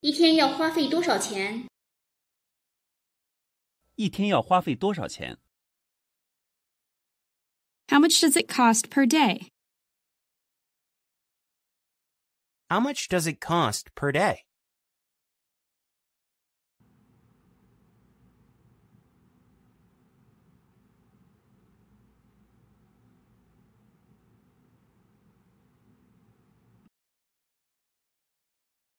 一天要花费多少钱？一天要花费多少钱？How much does it cost per day? How much does it cost per day?